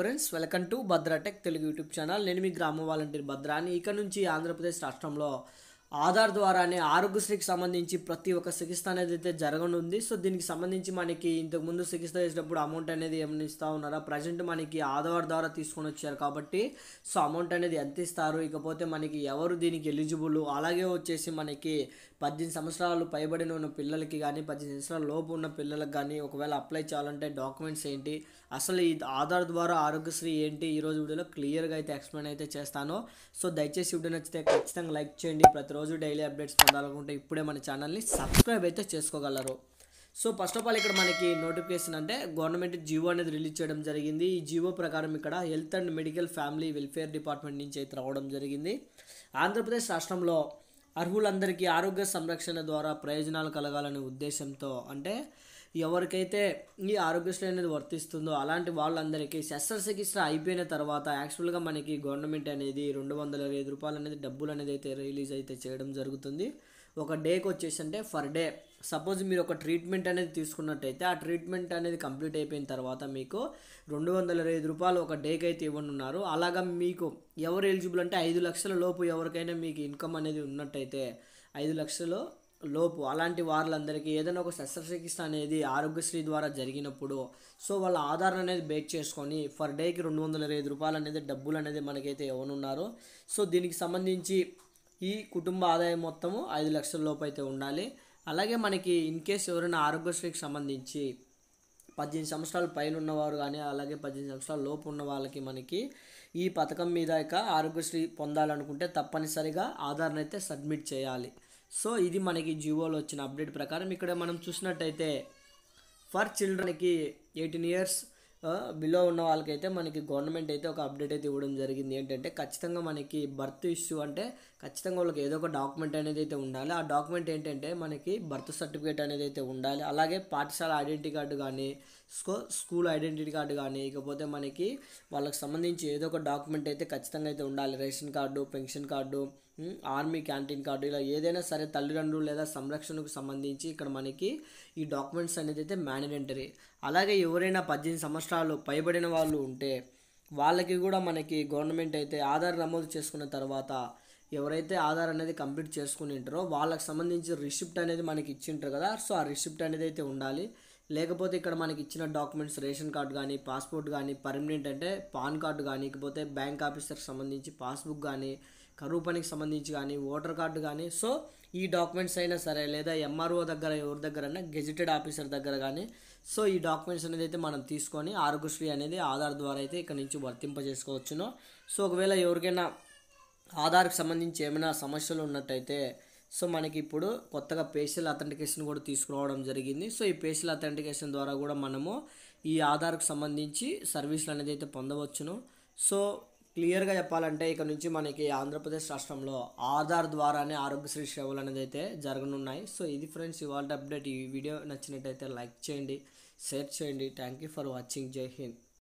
friends welcome to భద్రాటెక్ Telugu YouTube channel నేను మీ గ్రామ వాలంటీర్ భద్రాని ఇక నుంచి ఆంధ్రప్రదేశ్ రాష్ట్రంలో ఆధార్ ద్వారానే ఆరోగ్యశ్రీకి సంబంధించి ప్రతి ఒక్క చికిత్స అనేది అయితే జరగనుంది సో దీనికి సంబంధించి మనకి ఇంతకుముందు చికిత్స చేసేటప్పుడు అమౌంట్ అనేది ఏమైనా ఇస్తూ ఉన్నారా ప్రజెంట్ మనకి ఆధార్ ద్వారా తీసుకొని వచ్చారు కాబట్టి సో అమౌంట్ అనేది ఎంత ఇస్తారు ఇకపోతే మనకి ఎవరు దీనికి ఎలిజిబుల్ అలాగే వచ్చేసి మనకి పద్దెనిమిది సంవత్సరాలు పైబడిన ఉన్న పిల్లలకి కానీ పద్దెనిమిది సంవత్సరాల లోపు ఉన్న పిల్లలకి కానీ ఒకవేళ అప్లై చేయాలంటే డాక్యుమెంట్స్ ఏంటి అసలు ఈ ఆధార్ ద్వారా ఆరోగ్యశ్రీ ఏంటి ఈరోజు వీడియోలో క్లియర్గా అయితే ఎక్స్ప్లెయిన్ అయితే చేస్తాను సో దయచేసి వీడియో నచ్చితే ఖచ్చితంగా లైక్ చేయండి ప్రతిరోజు రోజు డైలీ అప్డేట్స్ పొందాలనుకుంటే ఇప్పుడే మన ఛానల్ని సబ్స్క్రైబ్ అయితే చేసుకోగలరు సో ఫస్ట్ ఆఫ్ ఆల్ ఇక్కడ మనకి నోటిఫికేషన్ అంటే గవర్నమెంట్ జియో అనేది రిలీజ్ చేయడం జరిగింది ఈ జియో ప్రకారం ఇక్కడ health and medical family welfare department నుంచి అయితే రావడం జరిగింది ఆంధ్రప్రదేశ్ రాష్ట్రంలో అర్హులందరికీ ఆరోగ్య సంరక్షణ ద్వారా ప్రయోజనాలు కలగాలనే ఉద్దేశంతో అంటే ఎవరికైతే ఈ ఆరోగ్యశ్రీ అనేది వర్తిస్తుందో అలాంటి వాళ్ళందరికీ శస్త్రచికిత్స అయిపోయిన తర్వాత యాక్చువల్గా మనకి గవర్నమెంట్ అనేది రెండు వందల ఐదు రూపాయలు అనేది డబ్బులు అనేది అయితే రిలీజ్ అయితే చేయడం జరుగుతుంది ఒక డేకి వచ్చేసి అంటే ఫర్ డే సపోజ్ మీరు ఒక ట్రీట్మెంట్ అనేది తీసుకున్నట్టయితే ఆ ట్రీట్మెంట్ అనేది కంప్లీట్ అయిపోయిన తర్వాత మీకు రెండు వందల ఐదు రూపాయలు ఒక డేకి అయితే ఇవ్వనున్నారు అలాగా మీకు ఎవరు ఎలిజిబుల్ అంటే ఐదు లక్షల లోపు ఎవరికైనా మీకు ఇన్కమ్ అనేది ఉన్నట్టయితే ఐదు లక్షలు లోపు అలాంటి వాళ్ళందరికీ ఏదైనా ఒక శస్త్రచికిత్స అనేది ఆరోగ్యశ్రీ ద్వారా జరిగినప్పుడు సో వాళ్ళ ఆధార్ అనేది బేట్ చేసుకొని ఫర్ డేకి రెండు వందల ఇరవై రూపాయలు అనేది డబ్బులు అనేది మనకైతే ఇవ్వనున్నారో సో దీనికి సంబంధించి ఈ కుటుంబ ఆదాయం మొత్తము ఐదు లక్షల లోపు అయితే ఉండాలి అలాగే మనకి ఇన్ కేస్ ఎవరైనా ఆరోగ్యశ్రీకి సంబంధించి పద్దెనిమిది సంవత్సరాలు పైన ఉన్నవారు కానీ అలాగే పద్దెనిమిది సంవత్సరాల లోపు ఉన్న వాళ్ళకి మనకి ఈ పథకం మీద ఇక ఆరోగ్యశ్రీ పొందాలనుకుంటే తప్పనిసరిగా ఆధార్ అయితే సబ్మిట్ చేయాలి సో ఇది మనకి జియోలో వచ్చిన అప్డేట్ ప్రకారం ఇక్కడ మనం చూసినట్టయితే ఫర్ చిల్డ్రన్కి ఎయిటీన్ ఇయర్స్ బిలో ఉన్న వాళ్ళకైతే మనకి గవర్నమెంట్ అయితే ఒక అప్డేట్ అయితే ఇవ్వడం జరిగింది ఏంటంటే ఖచ్చితంగా మనకి బర్త్ ఇష్యూ అంటే ఖచ్చితంగా వాళ్ళకి ఏదో ఒక డాక్యుమెంట్ అనేది అయితే ఉండాలి ఆ డాక్యుమెంట్ ఏంటంటే మనకి బర్త్ సర్టిఫికేట్ అనేది అయితే ఉండాలి అలాగే పాఠశాల ఐడెంటిటీ కార్డు కానీ స్కూ స్కూల్ ఐడెంటిటీ కార్డు కానీ ఇకపోతే మనకి వాళ్ళకి సంబంధించి ఏదో ఒక డాక్యుమెంట్ అయితే ఖచ్చితంగా అయితే ఉండాలి ration card pension card army canteen card ఇలా ఏదైనా సరే తల్లిదండ్రులు లేదా సంరక్షణకు సంబంధించి ఇక్కడ మనకి ఈ డాక్యుమెంట్స్ అనేది అయితే మ్యాండేటరీ అలాగే ఎవరైనా పద్దెనిమిది సంవత్సరాలు పైబడిన వాళ్ళు ఉంటే వాళ్ళకి కూడా మనకి గవర్నమెంట్ అయితే ఆధార్ నమోదు చేసుకున్న తర్వాత ఎవరైతే ఆధార్ అనేది కంప్లీట్ చేసుకుని ఉంటారో వాళ్ళకి సంబంధించి రిసిప్ట్ అనేది మనకి ఇచ్చింటారు కదా సో ఆ రిసిప్ట్ అనేది అయితే ఉండాలి లేకపోతే ఇక్కడ మనకి ఇచ్చిన డాక్యుమెంట్స్ రేషన్ కార్డు కానీ పాస్పోర్ట్ కానీ పర్మనెంట్ అంటే పాన్ కార్డు కానీ ఇకపోతే బ్యాంక్ ఆఫీసర్కి సంబంధించి పాస్బుక్ కానీ కరువు పనికి సంబంధించి కానీ ఓటర్ కార్డు కానీ సో ఈ డాక్యుమెంట్స్ అయినా సరే లేదా ఎంఆర్ఓ దగ్గర ఎవరి అయినా గెజిటెడ్ ఆఫీసర్ దగ్గర కానీ సో ఈ డాక్యుమెంట్స్ అనేది అయితే మనం తీసుకొని ఆరోగ్యశ్రీ అనేది ఆధార్ ద్వారా అయితే ఇక్కడ నుంచి వర్తింపజేసుకోవచ్చును సో ఒకవేళ ఎవరికైనా ఆధార్కి సంబంధించి ఏమైనా సమస్యలు ఉన్నట్టయితే సో మనకి ఇప్పుడు కొత్తగా పేషియల్ అథెంటికేషన్ కూడా తీసుకురావడం జరిగింది సో ఈ పేషియల్ అథెంటికేషన్ ద్వారా కూడా మనము ఈ ఆధార్కు సంబంధించి సర్వీసులు అనేది అయితే పొందవచ్చును సో క్లియర్గా చెప్పాలంటే ఇక నుంచి మనకి ఆంధ్రప్రదేశ్ రాష్ట్రంలో ఆధార్ ద్వారానే ఆరోగ్యశ్రీ సేవలు అనేది అయితే జరగనున్నాయి సో ఇది ఫ్రెండ్స్ ఇవాళ అప్డేట్ ఈ వీడియో నచ్చినట్టయితే లైక్ చేయండి షేర్ చేయండి థ్యాంక్ యూ ఫర్ వాచింగ్ జై హింద్